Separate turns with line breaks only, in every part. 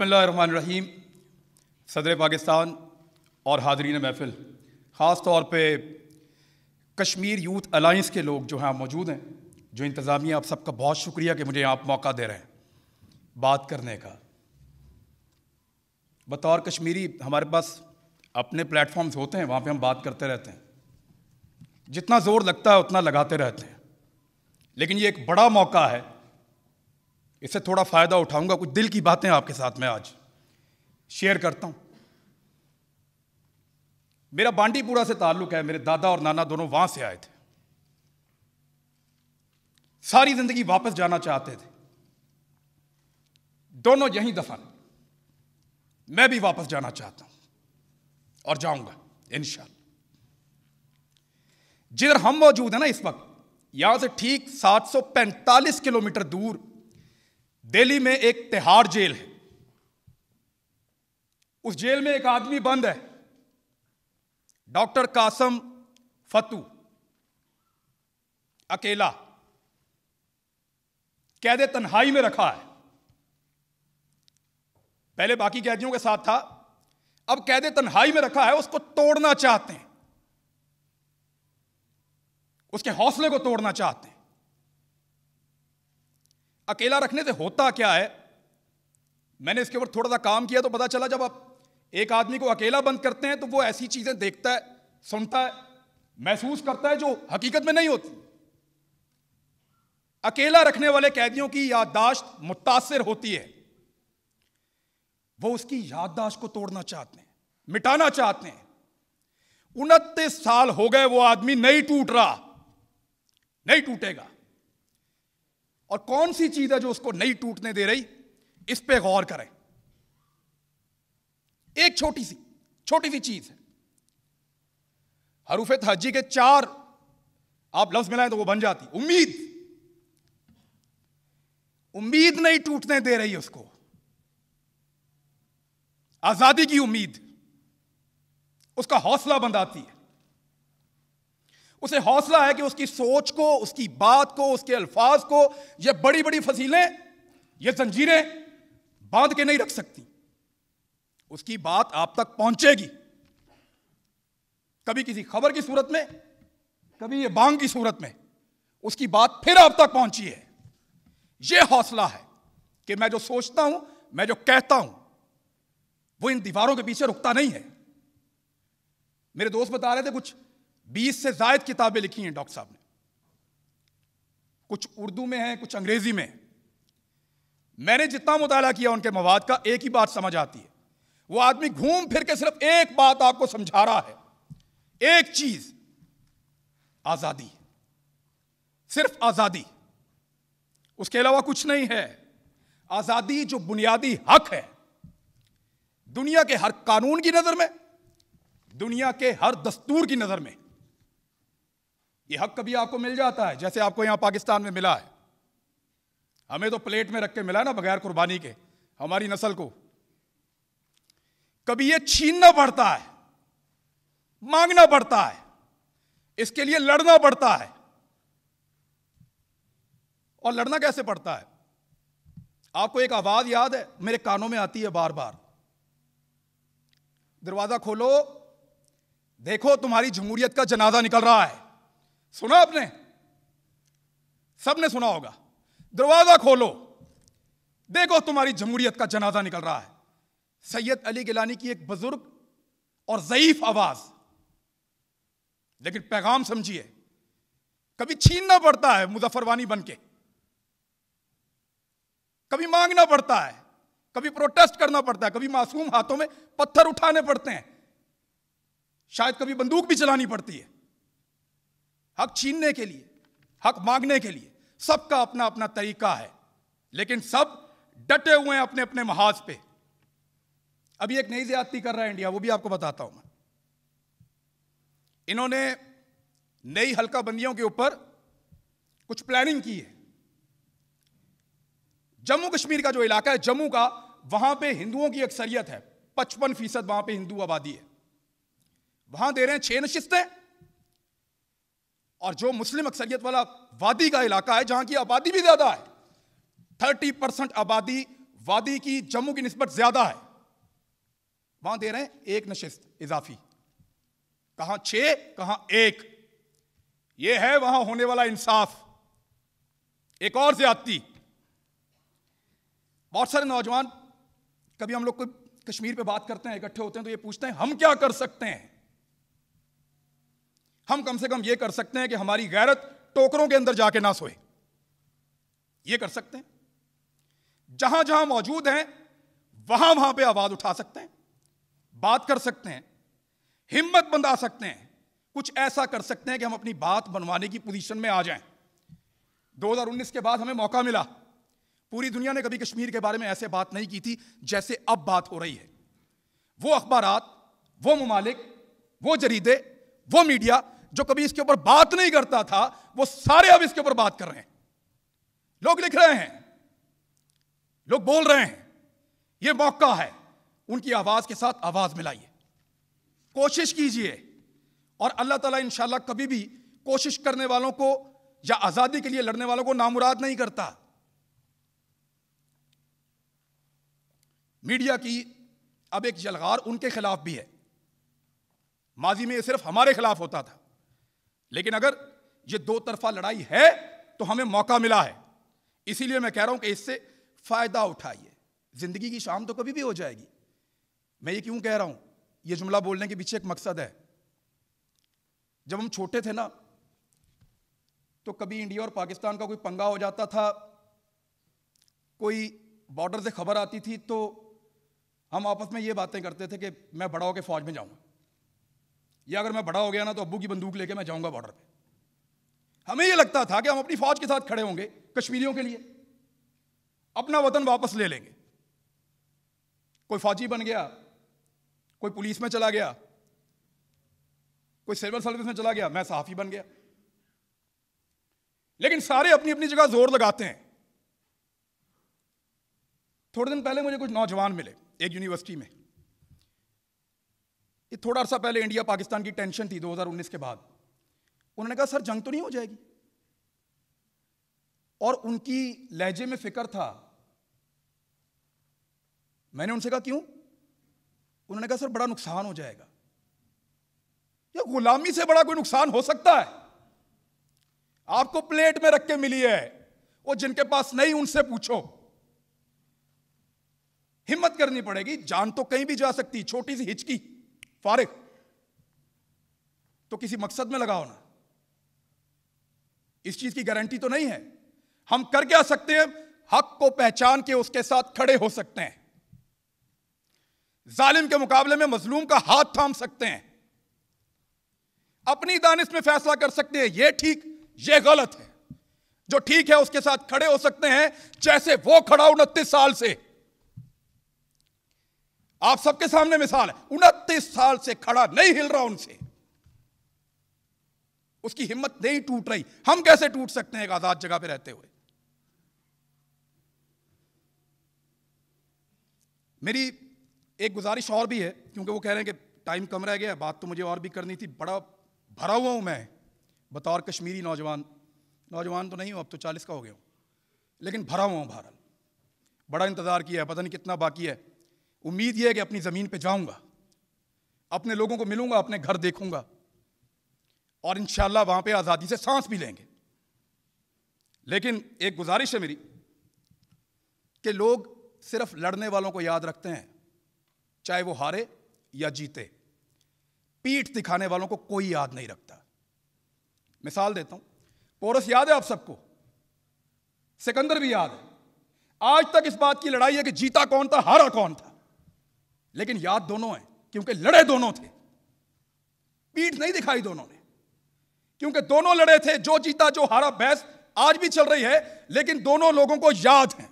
बसमीम सदर पाकिस्तान और हाजरीन महफ़िल ख़ास तौर पर कश्मीर यूथ अलाइंस के लोग जो हैं मौजूद हैं जो इंतज़ामिया आप सबका बहुत शुक्रिया कि मुझे आप मौका दे रहे हैं बात करने का बतौर कश्मीरी हमारे पास अपने प्लेटफॉर्म्स होते हैं वहाँ पे हम बात करते रहते हैं जितना ज़ोर लगता है उतना लगाते रहते हैं लेकिन ये एक बड़ा मौका है इससे थोड़ा फ़ायदा उठाऊंगा कुछ दिल की बातें आपके साथ में आज शेयर करता हूं मेरा बांडीपुरा से ताल्लुक है मेरे दादा और नाना दोनों वहां से आए थे सारी ज़िंदगी वापस जाना चाहते थे दोनों यहीं दफन मैं भी वापस जाना चाहता हूं और जाऊंगा इनशा जिधर हम मौजूद हैं ना इस वक्त यहां से ठीक 745 किलोमीटर दूर दिल्ली में एक तिहाड़ जेल है उस जेल में एक आदमी बंद है डॉक्टर कासम फतू अकेला कैद तन्हाई में रखा है पहले बाकी कैदियों के साथ था अब कैद तन्हाई में रखा है उसको तोड़ना चाहते हैं उसके हौसले को तोड़ना चाहते हैं अकेला रखने से होता क्या है मैंने इसके ऊपर थोड़ा सा काम किया तो पता चला जब आप एक आदमी को अकेला बंद करते हैं तो वो ऐसी चीज़ें देखता है सुनता है महसूस करता है जो हकीकत में नहीं होती अकेला रखने वाले कैदियों की याददाश्त मुतासर होती है वो उसकी याददाश्त को तोड़ना चाहते हैं मिटाना चाहते हैं उनतीस साल हो गए वो आदमी नहीं टूट रहा नहीं टूटेगा और कौन सी चीज है जो उसको नहीं टूटने दे रही इस पे गौर करें एक छोटी सी छोटी सी चीज है हरूफे तहजी के चार आप लफ्ज मिलाएं तो वो बन जाती उम्मीद उम्मीद नहीं टूटने दे रही उसको आजादी की उम्मीद उसका हौसला बंधाती है उसे हौसला है कि उसकी सोच को उसकी बात को उसके अल्फाज को ये बड़ी बड़ी फसीलें ये जंजीरें बांध के नहीं रख सकती उसकी बात आप तक पहुंचेगी कभी किसी खबर की सूरत में कभी ये बांग की सूरत में उसकी बात फिर आप तक पहुंची है ये हौसला है कि मैं जो सोचता हूं मैं जो कहता हूं वो इन दीवारों के पीछे रुकता नहीं है मेरे दोस्त बता रहे थे कुछ बीस से जायद किताबें लिखी हैं डॉक्टर साहब ने कुछ उर्दू में हैं कुछ अंग्रेजी में है मैंने जितना मुताला किया उनके मवाद का एक ही बात समझ आती है वो आदमी घूम फिर के सिर्फ एक बात आपको समझा रहा है एक चीज आजादी सिर्फ आजादी उसके अलावा कुछ नहीं है आजादी जो बुनियादी हक है दुनिया के हर कानून की नजर में दुनिया के हर दस्तूर की नजर में ये हक कभी आपको मिल जाता है जैसे आपको यहां पाकिस्तान में मिला है हमें तो प्लेट में रख के मिला ना बगैर कुर्बानी के हमारी नस्ल को कभी ये छीनना पड़ता है मांगना पड़ता है इसके लिए लड़ना पड़ता है और लड़ना कैसे पड़ता है आपको एक आवाज याद है मेरे कानों में आती है बार बार दरवाजा खोलो देखो तुम्हारी जमहूरियत का जनाजा निकल रहा है सुना आपने सबने सुना होगा दरवाजा खोलो देखो तुम्हारी जमहूरियत का जनाजा निकल रहा है सैयद अली गिलानी की एक बुजुर्ग और ज़यीफ आवाज लेकिन पैगाम समझिए कभी छीनना पड़ता है मुजफ्फरवानी बन के कभी मांगना पड़ता है कभी प्रोटेस्ट करना पड़ता है कभी मासूम हाथों में पत्थर उठाने पड़ते हैं शायद कभी बंदूक भी चलानी पड़ती है हक छीनने के लिए हक मांगने के लिए सबका अपना अपना तरीका है लेकिन सब डटे हुए हैं अपने अपने महाज पे अभी एक नई ज्यादती कर रहा है इंडिया वो भी आपको बताता हूं मैं इन्होंने नई हल्का बंदियों के ऊपर कुछ प्लानिंग की है जम्मू कश्मीर का जो इलाका है जम्मू का वहां पे हिंदुओं की अक्सरियत है पचपन फीसद वहां पे हिंदू आबादी है वहां दे रहे हैं छह नशिस्तें और जो मुस्लिम अक्सरियत वाला वादी का इलाका है जहां की आबादी भी ज़्यादा है थर्टी परसेंट आबादी वादी की जम्मू की नस्बत ज़्यादा है वहां दे रहे हैं एक नशिस्त इजाफी कहा छे कहाँ एक ये है वहां होने वाला इंसाफ एक और ज्यादती बहुत सारे नौजवान कभी हम लोग कश्मीर पे बात करते हैं इकट्ठे होते हैं तो ये पूछते हैं हम क्या कर सकते हैं हम कम से कम ये कर सकते हैं कि हमारी गैरत टोकरों के अंदर जाके ना सोए ये कर सकते हैं जहां जहां मौजूद हैं वहां वहां पे आवाज उठा सकते हैं बात कर सकते हैं हिम्मत बंधा सकते हैं कुछ ऐसा कर सकते हैं कि हम अपनी बात बनवाने की पोजीशन में आ जाएं 2019 के बाद हमें मौका मिला पूरी दुनिया ने कभी कश्मीर के बारे में ऐसे बात नहीं की थी जैसे अब बात हो रही है वो अखबार वो ममालिक वो जरीदे वो मीडिया जो कभी इसके ऊपर बात नहीं करता था वो सारे अब इसके ऊपर बात कर रहे हैं लोग लिख रहे हैं लोग बोल रहे हैं ये मौका है उनकी आवाज के साथ आवाज मिलाइए कोशिश कीजिए और अल्लाह ताला इंशाल्लाह कभी भी कोशिश करने वालों को या आजादी के लिए लड़ने वालों को नामुराद नहीं करता मीडिया की अब एक जलगार उनके खिलाफ भी है माजी में ये सिर्फ हमारे खिलाफ होता था लेकिन अगर ये दो तरफा लड़ाई है तो हमें मौका मिला है इसीलिए मैं कह रहा हूं कि इससे फायदा उठाइए जिंदगी की शाम तो कभी भी हो जाएगी मैं ये क्यों कह रहा हूं ये जुमला बोलने के पीछे एक मकसद है जब हम छोटे थे ना तो कभी इंडिया और पाकिस्तान का कोई पंगा हो जाता था कोई बॉर्डर से खबर आती थी तो हम आपस में ये बातें करते थे कि मैं बड़ा होकर फौज में जाऊंगा या अगर मैं बड़ा हो गया ना तो अब्बू की बंदूक लेके मैं जाऊंगा बॉर्डर पे हमें ये लगता था कि हम अपनी फौज के साथ खड़े होंगे कश्मीरियों के लिए अपना वतन वापस ले लेंगे कोई फौजी बन गया कोई पुलिस में चला गया कोई सिविल सर्विस में चला गया मैं सहाफी बन गया लेकिन सारे अपनी अपनी जगह जोर लगाते हैं थोड़े दिन पहले मुझे कुछ नौजवान मिले एक यूनिवर्सिटी में कि थोड़ा सा पहले इंडिया पाकिस्तान की टेंशन थी 2019 के बाद उन्होंने कहा सर जंग तो नहीं हो जाएगी और उनकी लहजे में फिक्र था मैंने उनसे कहा क्यों उन्होंने कहा सर बड़ा नुकसान हो जाएगा या गुलामी से बड़ा कोई नुकसान हो सकता है आपको प्लेट में रख के मिली है और जिनके पास नहीं उनसे पूछो हिम्मत करनी पड़ेगी जान तो कहीं भी जा सकती छोटी सी हिचकी फारिग तो किसी मकसद में लगा होना इस चीज की गारंटी तो नहीं है हम कर क्या सकते हैं हक को पहचान के उसके साथ खड़े हो सकते हैं जालिम के मुकाबले में मजलूम का हाथ थाम सकते हैं अपनी दानिश में फैसला कर सकते हैं यह ठीक यह गलत है जो ठीक है उसके साथ खड़े हो सकते हैं जैसे वो खड़ा उनतीस साल से आप सबके सामने मिसाल है उनतीस साल से खड़ा नहीं हिल रहा उनसे उसकी हिम्मत नहीं टूट रही हम कैसे टूट सकते हैं एक आजाद जगह पे रहते हुए मेरी एक गुजारिश और भी है क्योंकि वो कह रहे हैं कि टाइम कम रह गया बात तो मुझे और भी करनी थी बड़ा भरा हुआ हूं मैं बतौर कश्मीरी नौजवान नौजवान तो नहीं हूं अब तो चालीस का हो गया हूं लेकिन भरा हुआ हूं भारत बड़ा इंतज़ार किया है पता नहीं कितना बाकी है उम्मीद यह है कि अपनी ज़मीन पे जाऊंगा अपने लोगों को मिलूंगा अपने घर देखूंगा और इन वहाँ पर आज़ादी से सांस भी लेंगे लेकिन एक गुजारिश है मेरी कि लोग सिर्फ लड़ने वालों को याद रखते हैं चाहे वो हारे या जीते पीठ दिखाने वालों को कोई याद नहीं रखता मिसाल देता हूं पोरस याद है आप सबको सिकंदर भी याद है आज तक इस बात की लड़ाई है कि जीता कौन था हारा कौन था लेकिन याद दोनों है क्योंकि लड़े दोनों थे पीठ नहीं दिखाई दोनों ने क्योंकि दोनों लड़े थे जो जीता जो हारा बहस आज भी चल रही है लेकिन दोनों लोगों को याद है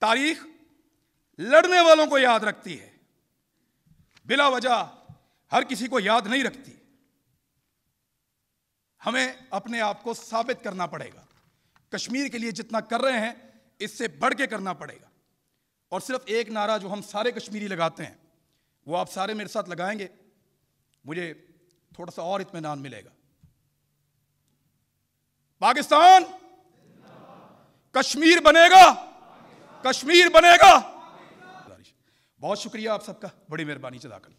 तारीख लड़ने वालों को याद रखती है बिला वजह हर किसी को याद नहीं रखती हमें अपने आप को साबित करना पड़ेगा कश्मीर के लिए जितना कर रहे हैं इससे बढ़ के करना पड़ेगा और सिर्फ एक नारा जो हम सारे कश्मीरी लगाते हैं वो आप सारे मेरे साथ लगाएंगे मुझे थोड़ा सा और इतमान मिलेगा पाकिस्तान कश्मीर बनेगा कश्मीर बनेगा बहुत शुक्रिया आप सबका बड़ी मेहरबानी से दाखिल